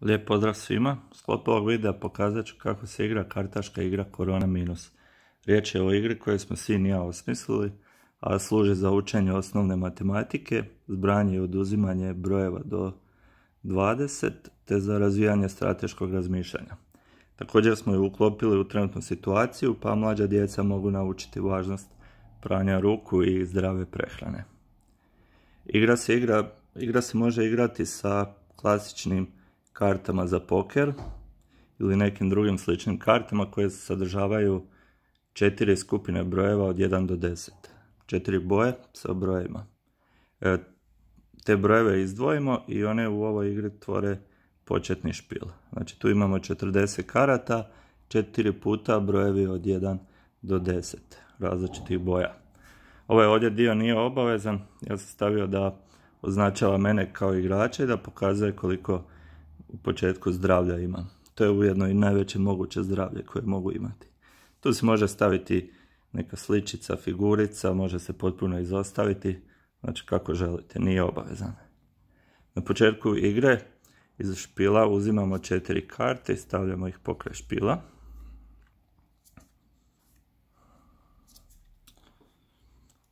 Lijep pozdrav svima, Sklop ovog videa pokazat ću kako se igra kartaška igra Korona Minus. Riječ je o igri koju smo svi nija osmislili, a služi za učenje osnovne matematike, zbranje i oduzimanje brojeva do 20, te za razvijanje strateškog razmišljanja. Također smo ju uklopili u trenutnu situaciju, pa mlađa djeca mogu naučiti važnost pranja ruku i zdrave prehrane. Igra se, igra, igra se može igrati sa klasičnim kartama za poker ili nekim drugim sličnim kartama koje sadržavaju četiri skupine brojeva od 1 do 10. Četiri boje sa brojima. E, te brojeve izdvojimo i one u ovoj igri tvore početni špil. Znači tu imamo 40 karata, četiri puta brojevi od 1 do 10 različitih boja. Ovaj ovdje dio nije obavezan, ja sam stavio da označava mene kao igrača i da pokazuje koliko u početku zdravlja ima. To je ujedno i najveće moguće zdravlje koje mogu imati. Tu se može staviti neka sličica, figurica, može se potpuno izostaviti, znači kako želite, nije obavezan. Na početku igre iz špila uzimamo četiri karte i stavljamo ih pokraj špila.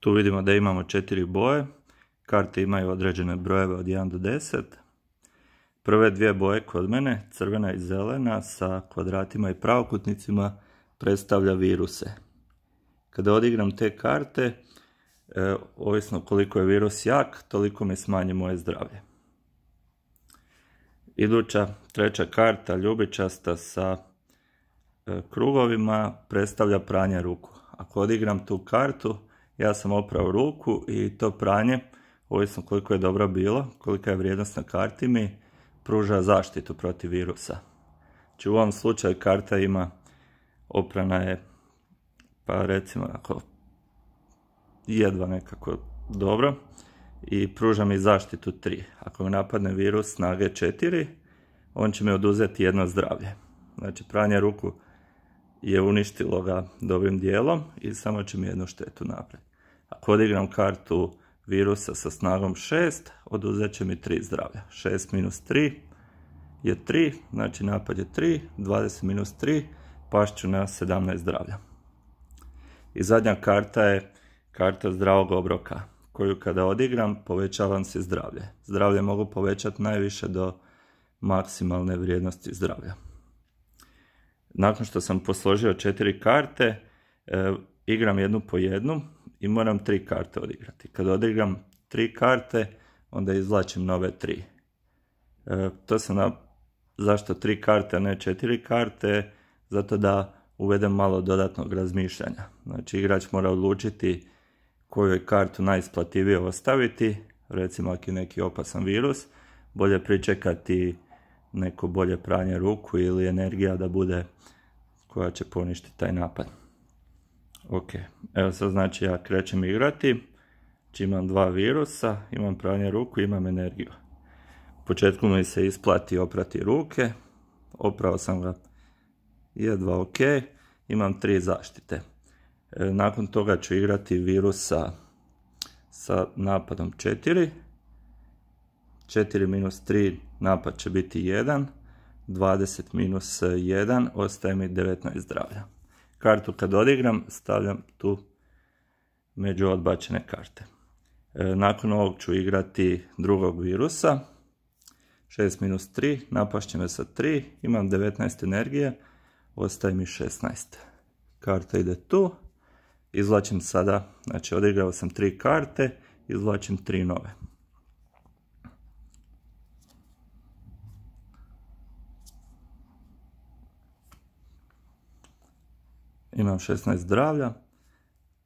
Tu vidimo da imamo četiri boje, karte imaju određene brojeve od 1 do 10. Prve dvije boje kod mene, crvena i zelena, sa kvadratima i pravokutnicima, predstavlja viruse. Kada odigram te karte, e, ovisno koliko je virus jak, toliko mi smanje moje zdravlje. Iduća treća karta, ljubičasta sa e, krugovima, predstavlja pranje ruku. Ako odigram tu kartu, ja sam oprao ruku i to pranje, ovisno koliko je dobro bilo, kolika je vrijednost na karti mi, pruža zaštitu protiv virusa. Znači u ovom slučaju karta ima, oprana je, pa recimo ako jedva nekako dobro i pruža mi zaštitu 3. Ako mi napadne virus snage 4, on će mi oduzeti jedno zdravlje. Znači pranje ruku je uništilo ga dobrim dijelom i samo će mi jednu štetu napraviti. Ako odigram kartu virusa sa snagom 6, oduzet će mi 3 zdravlja. 6 minus 3 je 3, znači napad je 3, 20 minus 3, pašću na 17 zdravlja. I zadnja karta je karta zdravog obroka, koju kada odigram povećavam se zdravlje. Zdravlje mogu povećati najviše do maksimalne vrijednosti zdravlja. Nakon što sam posložio četiri karte, e, igram jednu po jednu, i moram tri karte odigrati. Kad odigram tri karte, onda izvlačim nove tri. E, to sam na... Zašto tri karte, a ne četiri karte? Zato da uvedem malo dodatnog razmišljanja. Znači igrač mora odlučiti koju je kartu najisplativije ostaviti, recimo ako je neki opasan virus, bolje pričekati neko bolje pranje ruku ili energija da bude koja će poništiti taj napad. Ok, evo sad znači ja krećem igrati. Znači imam dva virusa, imam pranje ruku, imam energiju. U početku mi se isplati oprati ruke. Oprao sam ga jedva ok. Imam tri zaštite. E, nakon toga ću igrati virusa sa napadom 4. 4 minus 3 napad će biti 1. 20 minus 1 ostaje mi 19 zdravlja kartu kad odigram, stavljam tu među odbačene karte. E, nakon ovog ću igrati drugog virusa. 6 minus 3, napašće me sa 3, imam 19 energije, ostaje mi 16. Karta ide tu, izvlačim sada, znači odigrao sam 3 karte, izvlačim 3 nove. Imam 16 zdravlja.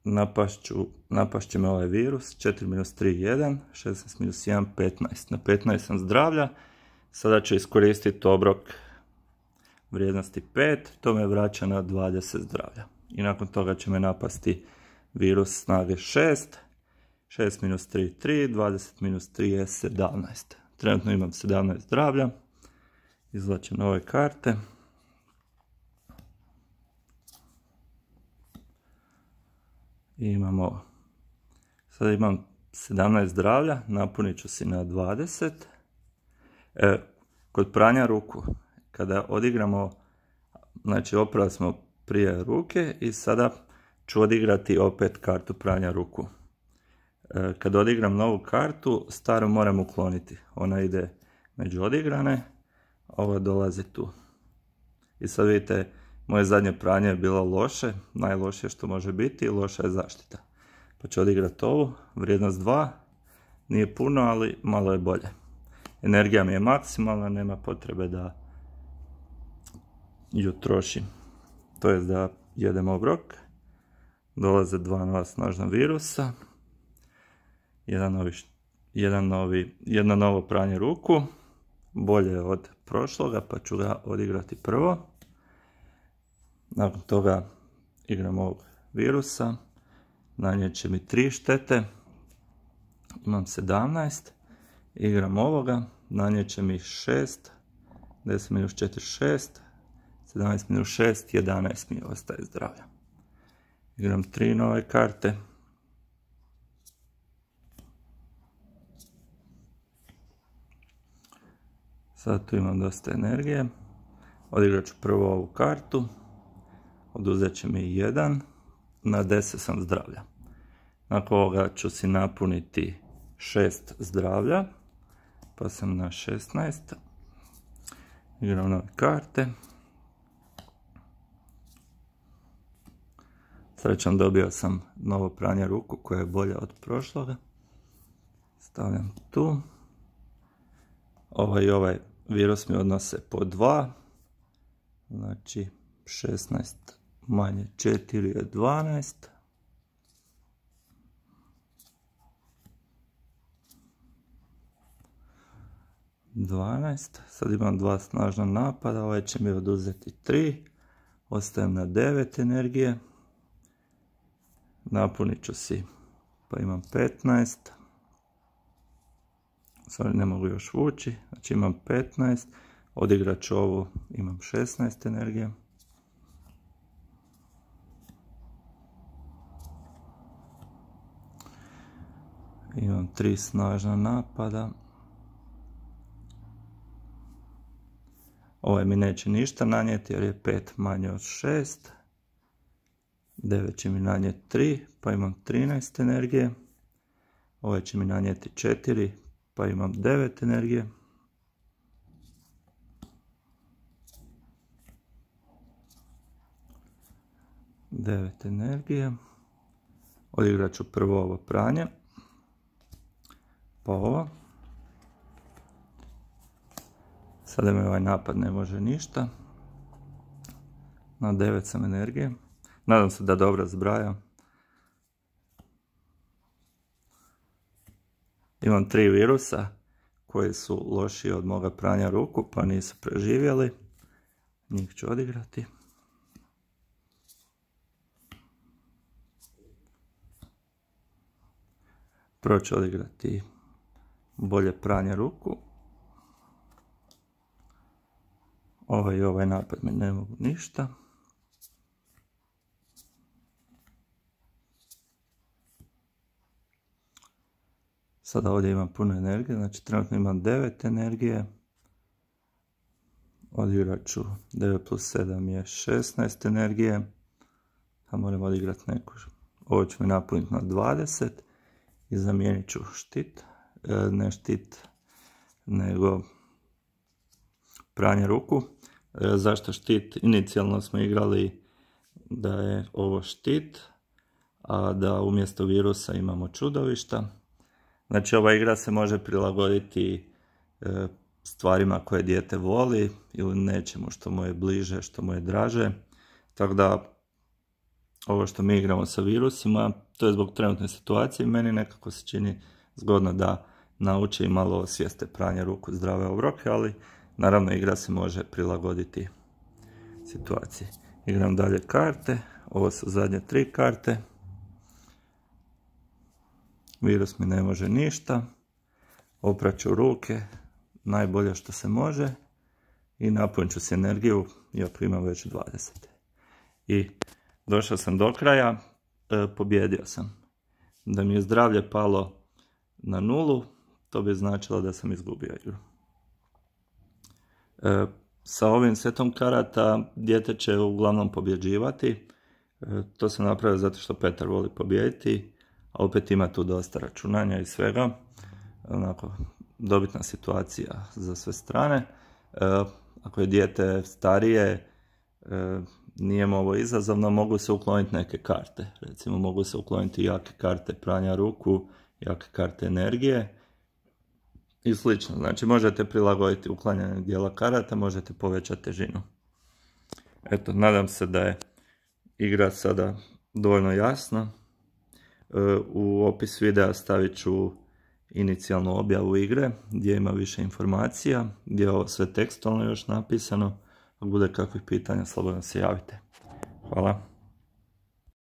napast napašće me ovaj virus. 4 minus 3, 1. 16 minus 1, 15. Na 15 sam zdravlja. Sada ću iskoristiti obrok vrijednosti 5. To me vraća na 20 zdravlja. I nakon toga će me napasti virus snage 6. 6 minus 3, 3. 20 minus 3 je 17. Trenutno imam 17 zdravlja. izlačem nove karte. imamo, sad imam 17 zdravlja, napunit ću si na 20. E, kod pranja ruku, kada odigramo, znači oprali smo prije ruke i sada ću odigrati opet kartu pranja ruku. Kada e, kad odigram novu kartu, staru moram ukloniti. Ona ide među odigrane, ova dolazi tu. I sad vidite, moje zadnje pranje je bilo loše, najlošije što može biti i loša je zaštita. Pa ću odigrati ovu, vrijednost 2, nije puno, ali malo je bolje. Energija mi je maksimalna, nema potrebe da ju trošim. To je da jedem obrok, dolaze dva nova snažna virusa, jedno novo pranje ruku, bolje od prošloga, pa ću ga odigrati prvo. Nakon toga igram ovog virusa. nje će mi 3 štete. Imam 17. Igram ovoga. nanje će mi 6. 10 minus 4, 6. 17 minus 6, 11 mi ostaje zdravlja. Igram tri nove karte. Sad tu imam dosta energije. Odigrat ću prvo ovu kartu oduzet će mi 1, na 10 sam zdravlja. Nakon ovoga ću si napuniti 6 zdravlja, pa sam na 16. Igram nove karte. Srećan dobio sam novo pranje ruku koje je bolja od prošloga. Stavljam tu. Ovaj i ovaj virus mi odnose po 2. Znači 16 manje 4 je 12. 12, sad imam dva snažna napada, ovaj će mi oduzeti 3. ostajem na 9 energije, napunit ću si, pa imam 15. Sorry, ne mogu još vući, znači imam 15, odigrat ću ovo, imam 16 energije. Imam tri snažna napada. Ovaj mi neće ništa nanijeti jer je 5 manje od 6. 9 će mi nanijeti 3, pa imam 13 energije. Ovaj će mi nanijeti 4, pa imam 9 energije. 9 energije. Odigrat ću prvo ovo pranje. Pa ovo. Sada me ovaj napad ne može ništa. Na 9 sam energije. Nadam se da dobro zbraja. Imam tri virusa koji su loši od moga pranja ruku pa nisu preživjeli. Njih ću odigrati. Prvo ću odigrati bolje pranje ruku. Ovaj i ovaj napad mi ne mogu ništa. Sada ovdje imam puno energije, znači trenutno imam 9 energije. Odigrat ću 9 plus 7 je 16 energije. A moram odigrat neku. Ovo ću mi napuniti na 20 i zamijenit ću štit. E, ne štit, nego pranje ruku. E, zašto štit? Inicijalno smo igrali da je ovo štit, a da umjesto virusa imamo čudovišta. Znači ova igra se može prilagoditi e, stvarima koje dijete voli ili nećemo što mu je bliže, što mu je draže. Tako da ovo što mi igramo sa virusima, to je zbog trenutne situacije, meni nekako se čini zgodno da nauče i malo svijeste pranje ruku zdrave obroke, ali naravno igra se može prilagoditi situaciji. Igram dalje karte, ovo su zadnje tri karte. Virus mi ne može ništa. Opraću ruke, najbolje što se može. I napunit ću sinergiju energiju, ja primam već 20. I došao sam do kraja, e, pobjedio sam. Da mi je zdravlje palo na nulu, to bi značilo da sam izgubio igru. E, sa ovim setom karata dijete će uglavnom pobjeđivati. E, to se napravio zato što Petar voli pobijediti, a opet ima tu dosta računanja i svega. Onako, dobitna situacija za sve strane. E, ako je dijete starije, nije mu ovo izazovno, mogu se ukloniti neke karte. Recimo mogu se ukloniti jake karte pranja ruku, jake karte energije i slično. Znači možete prilagoditi uklanjanje dijela karata, možete povećati težinu. Eto, nadam se da je igra sada dovoljno jasna. E, u opis videa stavit ću inicijalnu objavu igre gdje ima više informacija, gdje je ovo sve tekstualno još napisano. Ako bude kakvih pitanja, slobodno se javite. Hvala.